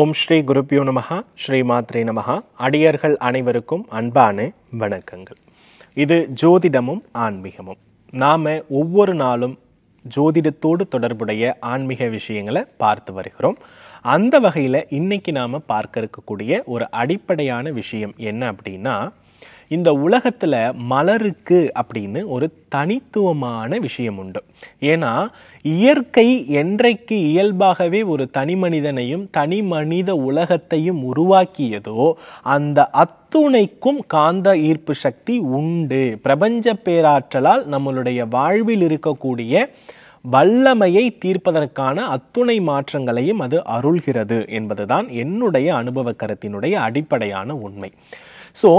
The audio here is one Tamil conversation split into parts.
ஓம் ஸ்ரீ குருப்பியோ நமஹா ஸ்ரீ மாத்ரே நமஹா அடியர்கள் அனைவருக்கும் அன்பான வணக்கங்கள் இது ஜோதிடமும் ஆன்மீகமும் நாம் ஒவ்வொரு நாளும் ஜோதிடத்தோடு தொடர்புடைய ஆன்மீக விஷயங்களை பார்த்து வருகிறோம் அந்த வகையில் இன்றைக்கி நாம் பார்க்க இருக்கக்கூடிய ஒரு அடிப்படையான விஷயம் என்ன அப்படின்னா இந்த உலகத்தில் மலருக்கு அப்படின்னு ஒரு தனித்துவமான விஷயம் உண்டு ஏன்னா இயற்கை என்றைக்கு இயல்பாகவே ஒரு தனி மனிதனையும் தனி மனித உலகத்தையும் உருவாக்கியதோ அந்த அத்துணைக்கும் காந்த ஈர்ப்பு சக்தி உண்டு பிரபஞ்ச பேராற்றலால் நம்மளுடைய வாழ்வில் இருக்கக்கூடிய வல்லமையை தீர்ப்பதற்கான அத்துணை மாற்றங்களையும் அது அருள்கிறது என்பதுதான் என்னுடைய அனுபவ கருத்தினுடைய அடிப்படையான உண்மை ஸோ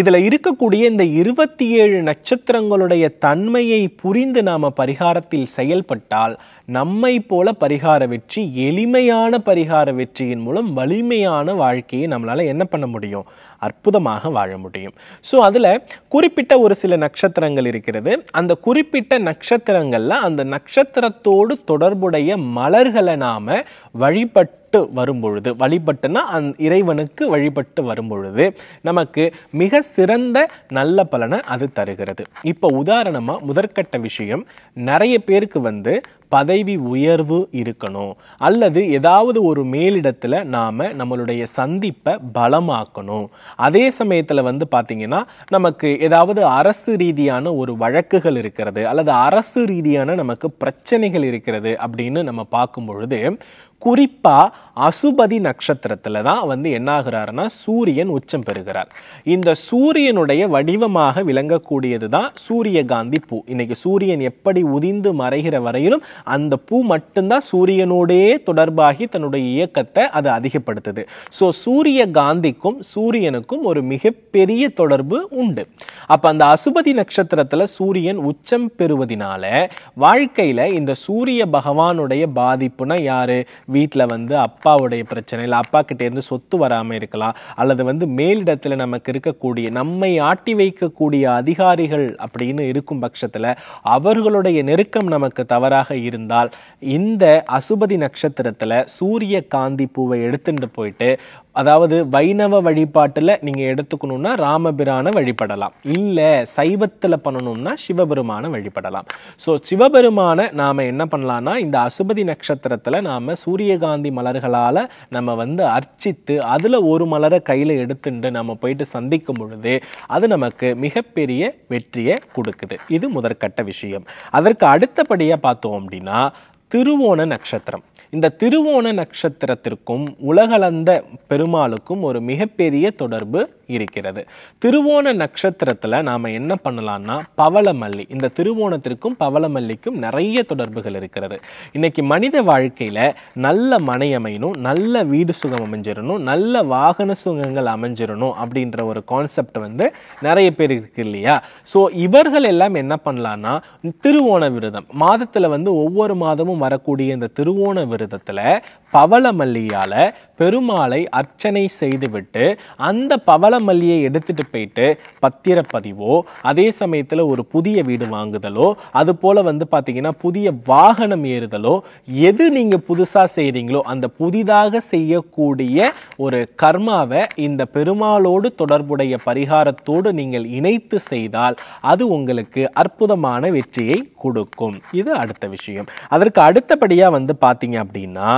இதில் இருக்கக்கூடிய இந்த இருபத்தி ஏழு நட்சத்திரங்களுடைய தன்மையை புரிந்து நாம் பரிகாரத்தில் செயல்பட்டால் நம்மை போல பரிகார வெற்றி எளிமையான பரிகார வெற்றியின் மூலம் வலிமையான வாழ்க்கையை நம்மளால் என்ன பண்ண முடியும் அற்புதமாக வாழ முடியும் ஸோ அதில் குறிப்பிட்ட ஒரு சில நட்சத்திரங்கள் இருக்கிறது அந்த குறிப்பிட்ட நட்சத்திரங்களில் அந்த நட்சத்திரத்தோடு தொடர்புடைய மலர்களை நாம் வழிபட்டு வழிபட்டு வரும்பொழுது வழிபட்டுனா அந் இறைவனுக்கு வழிபட்டு வரும்பொழுது நமக்கு மிக சிறந்த நல்ல பலனை அது தருகிறது இப்போ உதாரணமாக முதற்கட்ட விஷயம் நிறைய பேருக்கு வந்து பதவி உயர்வு இருக்கணும் அல்லது ஏதாவது ஒரு மேலிடத்தில் நாம் நம்மளுடைய சந்திப்பை பலமாக்கணும் அதே சமயத்தில் வந்து பார்த்திங்கன்னா நமக்கு ஏதாவது அரசு ரீதியான ஒரு வழக்குகள் இருக்கிறது அல்லது அரசு ரீதியான நமக்கு பிரச்சனைகள் இருக்கிறது அப்படின்னு நம்ம பார்க்கும் பொழுது குறிப்பாக அசுபதி நட்சத்திரத்தில் தான் வந்து என்ன ஆகிறாருன்னா சூரியன் உச்சம் பெறுகிறார் இந்த சூரியனுடைய வடிவமாக விளங்கக்கூடியது தான் சூரியகாந்தி பூ இன்னைக்கு சூரியன் எப்படி உதிந்து மறைகிற வரையிலும் அந்த பூ மட்டும்தான் சூரியனோடே தொடர்பாகி தன்னுடைய இயக்கத்தை அது அதிகப்படுத்துது ஸோ காந்திக்கும் சூரியனுக்கும் ஒரு மிகப்பெரிய தொடர்பு உண்டு அப்போ அந்த அசுபதி நட்சத்திரத்தில் சூரியன் உச்சம் பெறுவதினால வாழ்க்கையில் இந்த சூரிய பகவானுடைய பாதிப்புனா யாரு வீட்டில் வந்து அப்பாவுடைய பிரச்சனை இல்லை அப்பா கிட்டேருந்து சொத்து வராமல் இருக்கலாம் அல்லது வந்து மேலிடத்தில் நமக்கு இருக்கக்கூடிய நம்மை ஆட்டி வைக்கக்கூடிய அதிகாரிகள் அப்படின்னு இருக்கும் பட்சத்தில் அவர்களுடைய நெருக்கம் நமக்கு தவறாக இருந்தால் இந்த அசுபதி நட்சத்திரத்தில் சூரிய காந்தி பூவை எடுத்துட்டு போயிட்டு அதாவது வைணவ வழிபாட்டில் நீங்கள் எடுத்துக்கணும்னா ராமபிரானை வழிபடலாம் இல்லை சைவத்தில் பண்ணணும்னா சிவபெருமானை வழிபடலாம் ஸோ சிவபெருமானை நாம் என்ன பண்ணலான்னா இந்த அசுபதி நட்சத்திரத்தில் நாம் சூரியகாந்தி மலர்களால் நம்ம வந்து அர்ச்சித்து அதில் ஒரு மலரை கையில் எடுத்துட்டு நம்ம போயிட்டு சந்திக்கும் பொழுது அது நமக்கு மிகப்பெரிய வெற்றியை கொடுக்குது இது முதற்கட்ட விஷயம் அதற்கு அடுத்தபடியாக பார்த்தோம் அப்படின்னா திருவோண நட்சத்திரம் இந்த திருவோண நட்சத்திரத்திற்கும் உலகளந்த பெருமாளுக்கும் ஒரு மிகப்பெரிய தொடர்பு இருக்கிறது திருவோண நட்சத்திரத்தில் நாம் என்ன பண்ணலாம்னா பவளமல்லி இந்த திருவோணத்திற்கும் பவளமல்லிக்கும் நிறைய தொடர்புகள் இருக்கிறது இன்னைக்கு மனித வாழ்க்கையில் நல்ல மனை அமையணும் நல்ல வீடு சுகம் அமைஞ்சிடணும் நல்ல வாகன சுகங்கள் அமைஞ்சிடணும் அப்படின்ற ஒரு கான்செப்ட் வந்து நிறைய பேர் இருக்கு இல்லையா ஸோ இவர்கள் எல்லாம் என்ன பண்ணலான்னா திருவோண விரதம் மாதத்தில் வந்து ஒவ்வொரு மாதமும் வரக்கூடிய இந்த திருவோண விரதத்தில் பவளமல்லியால் பெருமாளை அர்ச்சனை செய்துவிட்டு அந்த பவளமல்லியை எடுத்துகிட்டு போயிட்டு பத்திரப்பதிவோ அதே சமயத்தில் ஒரு புதிய வீடு வாங்குதலோ அது போல் வந்து பார்த்திங்கன்னா புதிய வாகனம் ஏறுதலோ எது நீங்கள் புதுசாக செய்கிறீங்களோ அந்த புதிதாக செய்யக்கூடிய ஒரு கர்மாவை இந்த பெருமாளோடு தொடர்புடைய பரிகாரத்தோடு நீங்கள் இணைத்து செய்தால் அது உங்களுக்கு அற்புதமான வெற்றியை கொடுக்கும் இது அடுத்த விஷயம் அதற்கு அடுத்தபடியாக வந்து பார்த்தீங்க அப்படின்னா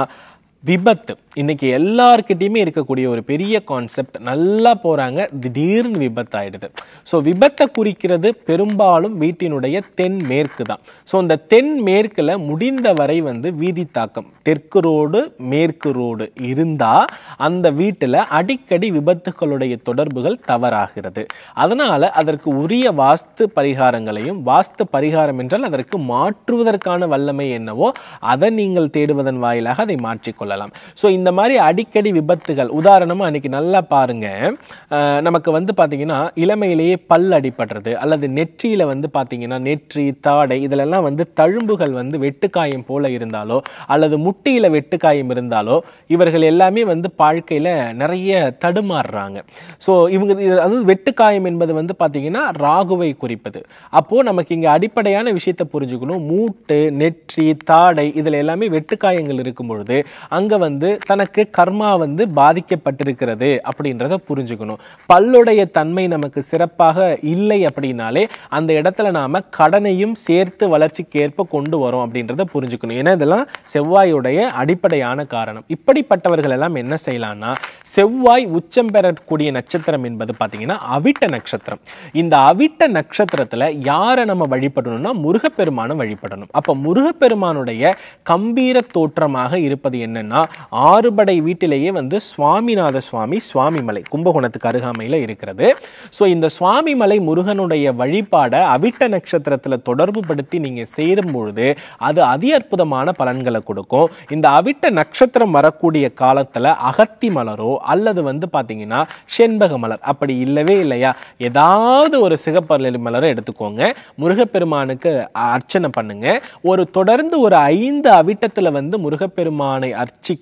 விபத்து இன்றைக்கி எல்லாருக்கிட்டேயுமே இருக்கக்கூடிய ஒரு பெரிய கான்செப்ட் நல்லா போகிறாங்க திடீர்னு விபத்தாயிடுது ஸோ விபத்தை குறிக்கிறது பெரும்பாலும் வீட்டினுடைய தென்மேற்கு தான் ஸோ அந்த தென்மேற்கில் முடிந்த வரை வந்து வீதி தாக்கம் தெற்கு ரோடு மேற்கு ரோடு இருந்தால் அந்த வீட்டில் அடிக்கடி விபத்துகளுடைய தொடர்புகள் தவறாகிறது அதனால் அதற்கு உரிய வாஸ்து பரிகாரங்களையும் வாஸ்து பரிகாரம் என்றால் அதற்கு மாற்றுவதற்கான வல்லமை என்னவோ அதை நீங்கள் தேடுவதன் வாயிலாக அதை மாற்றிக்கொள்ளலாம் ஸோ இந்த இந்த மாதிரி அடிக்கடி விபத்துகள் உதாரணமாக அன்றைக்கி நல்லா பாருங்கள் நமக்கு வந்து பார்த்திங்கன்னா இளமையிலேயே பல் அடிபடுறது அல்லது நெற்றியில் வந்து பார்த்திங்கன்னா நெற்றி தாடை இதிலெல்லாம் வந்து தழும்புகள் வந்து வெட்டுக்காயம் போல் இருந்தாலோ அல்லது முட்டியில் வெட்டுக்காயம் இருந்தாலோ இவர்கள் எல்லாமே வந்து வாழ்க்கையில் நிறைய தடுமாறுறாங்க ஸோ இவங்க அது வெட்டுக்காயம் என்பது வந்து பார்த்திங்கன்னா ராகுவை குறிப்பது அப்போது நமக்கு இங்கே அடிப்படையான விஷயத்தை புரிஞ்சுக்கணும் மூட்டு நெற்றி தாடை இதில் எல்லாமே வெட்டுக்காயங்கள் இருக்கும் பொழுது அங்கே வந்து தனக்கு கர்மா வந்து பாதிக்கப்பட்டிருக்கிறது அப்படின்றத புரிஞ்சுக்கணும் பல்லுடைய தன்மை நமக்கு சிறப்பாக இல்லை அப்படின்னாலே அந்த இடத்துல நாம் கடனையும் சேர்த்து வளர்ச்சிக்கேற்ப கொண்டு வரோம் அப்படின்றத புரிஞ்சுக்கணும் ஏன்னா இதெல்லாம் செவ்வாயுடைய அடிப்படையான காரணம் இப்படிப்பட்டவர்கள் எல்லாம் என்ன செய்யலாம்னா செவ்வாய் உச்சம் பெறக்கூடிய நட்சத்திரம் என்பது பார்த்தீங்கன்னா அவிட்ட நட்சத்திரம் இந்த அவிட்ட நட்சத்திரத்தில் யாரை நம்ம வழிபடணும்னா முருகப்பெருமானை வழிபடணும் அப்போ முருகப்பெருமானுடைய கம்பீர தோற்றமாக இருப்பது என்னன்னா ஆறு மாறுபடை வீட்டிலேயே வந்து சுவாமிநாத சுவாமி சுவாமிமலை கும்பகோணத்துக்கு அருகாமையில் இருக்கிறது ஸோ இந்த சுவாமிமலை முருகனுடைய வழிபாடை அவிட்ட நட்சத்திரத்தில் தொடர்பு படுத்தி நீங்கள் சேரும் பொழுது அது அதி அற்புதமான பலன்களை கொடுக்கும் இந்த அவிட்ட நட்சத்திரம் வரக்கூடிய காலத்தில் அகத்தி மலரோ அல்லது வந்து பார்த்தீங்கன்னா செண்பக மலர் அப்படி இல்லவே இல்லையா ஏதாவது ஒரு சிகப்பரளி மலரை எடுத்துக்கோங்க முருகப்பெருமானுக்கு அர்ச்சனை பண்ணுங்க ஒரு தொடர்ந்து ஒரு ஐந்து அவிட்டத்தில் வந்து முருகப்பெருமானை அர்ச்சிக்க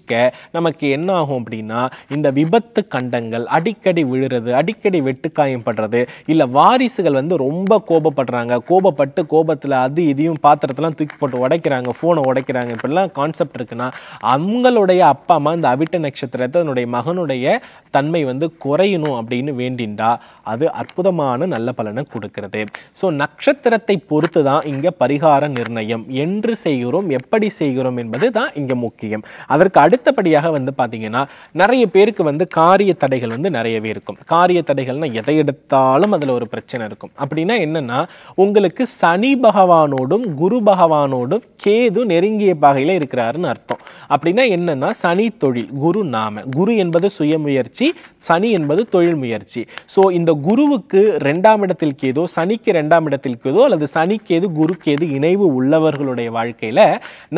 நமக்கு என்ன ஆகும் அப்படின்னா இந்த விபத்து கண்டங்கள் அடிக்கடி விழுறது அடிக்கடி வெட்டுக்காயம் படுறது இல்லை வாரிசுகள் வந்து ரொம்ப கோபப்படுறாங்க கோபப்பட்டு கோபத்தில் அது இதையும் பாத்திரத்தெல்லாம் தூக்கி போட்டு உடைக்கிறாங்க ஃபோனை உடைக்கிறாங்க இப்படிலாம் கான்செப்ட் இருக்குன்னா அவங்களுடைய அப்பா அம்மா இந்த அவிட்ட நட்சத்திரத்தை தன்னுடைய மகனுடைய தன்மை வந்து குறையணும் அப்படின்னு வேண்டின்றா அது அற்புதமான நல்ல பலனை கொடுக்கிறது ஸோ நட்சத்திரத்தை பொறுத்து தான் இங்கே பரிகார நிர்ணயம் என்று செய்கிறோம் எப்படி செய்கிறோம் என்பது தான் இங்கே முக்கியம் அதற்கு அடுத்தபடியாக படிப்படியாக வந்து பார்த்தீங்கன்னா நிறைய பேருக்கு வந்து காரிய தடைகள் வந்து நிறையவே இருக்கும் காரிய தடைகள்னால் எதை எடுத்தாலும் அதில் ஒரு பிரச்சனை இருக்கும் அப்படின்னா என்னென்னா உங்களுக்கு சனி பகவானோடும் குரு பகவானோடும் கேது நெருங்கிய பகையில் இருக்கிறாருன்னு அர்த்தம் அப்படின்னா என்னென்னா சனி தொழில் குரு நாம குரு என்பது சுயமுயற்சி சனி என்பது தொழில் முயற்சி ஸோ இந்த குருவுக்கு ரெண்டாம் இடத்தில் கேதோ சனிக்கு ரெண்டாம் இடத்தில் கேதோ அல்லது சனிக்கேது குருக்கேது இணைவு உள்ளவர்களுடைய வாழ்க்கையில்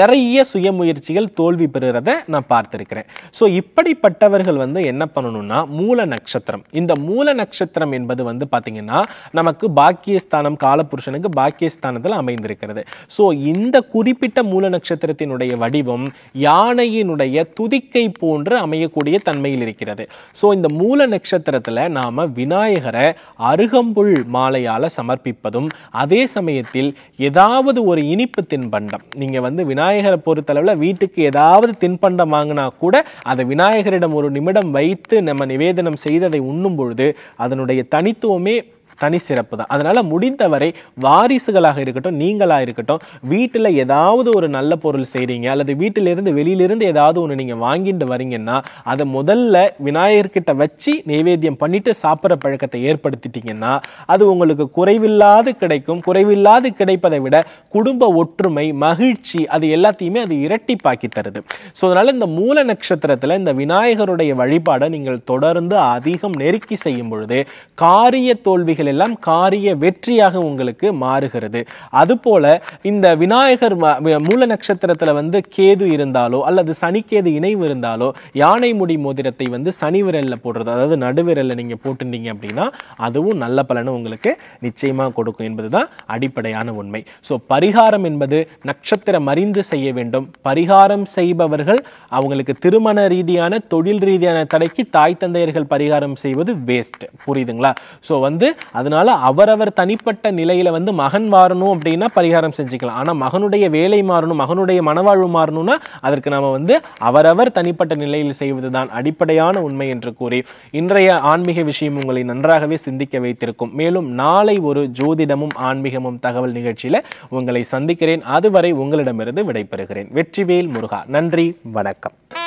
நிறைய சுயமுயற்சிகள் தோல்வி பெறுகிறத நான் பார்த்துருக்கேன் இருக்கிறேன் ஸோ இப்படிப்பட்டவர்கள் வந்து என்ன பண்ணணும்னா மூல நட்சத்திரம் இந்த மூல நட்சத்திரம் என்பது வந்து பார்த்திங்கன்னா நமக்கு பாக்கியஸ்தானம் காலபுருஷனுக்கு பாக்கியஸ்தானத்தில் அமைந்திருக்கிறது ஸோ இந்த குறிப்பிட்ட மூல நட்சத்திரத்தினுடைய வடிவம் யானையினுடைய துதிக்கை போன்று அமையக்கூடிய தன்மையில் இருக்கிறது ஸோ இந்த மூல நட்சத்திரத்தில் நாம் விநாயகரை அருகம்புல் மாலையால் சமர்ப்பிப்பதும் அதே சமயத்தில் ஏதாவது ஒரு இனிப்பு தின்பண்டம் நீங்கள் வந்து விநாயகரை பொறுத்தளவில் வீட்டுக்கு ஏதாவது தின்பண்டம் வாங்கினா கூட அதை விநாயகரிடம் ஒரு நிமிடம் வைத்து நம்ம நிவேதனம் செய்ததை உண்ணும் பொழுது அதனுடைய தனித்துவமே தனி சிறப்பு தான் அதனால் முடிந்தவரை வாரிசுகளாக இருக்கட்டும் நீங்களாக இருக்கட்டும் வீட்டில் ஏதாவது ஒரு நல்ல பொருள் செய்கிறீங்க அல்லது வீட்டிலிருந்து வெளியிலிருந்து ஏதாவது ஒன்று நீங்கள் வாங்கிட்டு வரீங்கன்னா அதை முதல்ல விநாயகர்கிட்ட வச்சு நைவேத்தியம் பண்ணிவிட்டு சாப்பிட்ற பழக்கத்தை ஏற்படுத்திட்டிங்கன்னா அது உங்களுக்கு குறைவில்லாது கிடைக்கும் குறைவில்லாது கிடைப்பதை விட குடும்ப ஒற்றுமை மகிழ்ச்சி அது எல்லாத்தையுமே அது இரட்டிப்பாக்கி தருது ஸோ அதனால் இந்த மூல நட்சத்திரத்தில் இந்த விநாயகருடைய வழிபாடை நீங்கள் தொடர்ந்து அதிகம் நெருக்கி செய்யும் பொழுது காரிய தோல்விகள் வாழ்க்கையில் எல்லாம் காரிய வெற்றியாக உங்களுக்கு மாறுகிறது அதுபோல இந்த விநாயகர் மூல நட்சத்திரத்தில் வந்து கேது இருந்தாலோ அல்லது சனிக்கேது இணைவு இருந்தாலோ யானை முடி மோதிரத்தை வந்து சனி விரலில் போடுறது அதாவது நடுவிரலில் நீங்கள் போட்டுட்டீங்க அப்படின்னா அதுவும் நல்ல பலனை உங்களுக்கு நிச்சயமாக கொடுக்கும் என்பது அடிப்படையான உண்மை ஸோ பரிகாரம் என்பது நட்சத்திரம் அறிந்து செய்ய வேண்டும் பரிகாரம் செய்பவர்கள் அவங்களுக்கு திருமண ரீதியான தொழில் ரீதியான தடைக்கு தாய் தந்தையர்கள் பரிகாரம் செய்வது வேஸ்ட் புரியுதுங்களா ஸோ வந்து அதனால அவரவர் தனிப்பட்ட நிலையில வந்து மகன் மாறணும் அப்படின்னா பரிகாரம் செஞ்சுக்கலாம் ஆனால் மகனுடைய வேலை மாறணும் மகனுடைய மனவாழ்வு மாறணும்னா அதற்கு நாம வந்து அவரவர் தனிப்பட்ட நிலையில் செய்வதுதான் அடிப்படையான உண்மை என்று கூறி இன்றைய ஆன்மீக விஷயம் உங்களை நன்றாகவே சிந்திக்க வைத்திருக்கும் மேலும் நாளை ஒரு ஜோதிடமும் ஆன்மீகமும் தகவல் நிகழ்ச்சியில் உங்களை சந்திக்கிறேன் அதுவரை உங்களிடமிருந்து விடைபெறுகிறேன் வெற்றிவேல் முருகா நன்றி வணக்கம்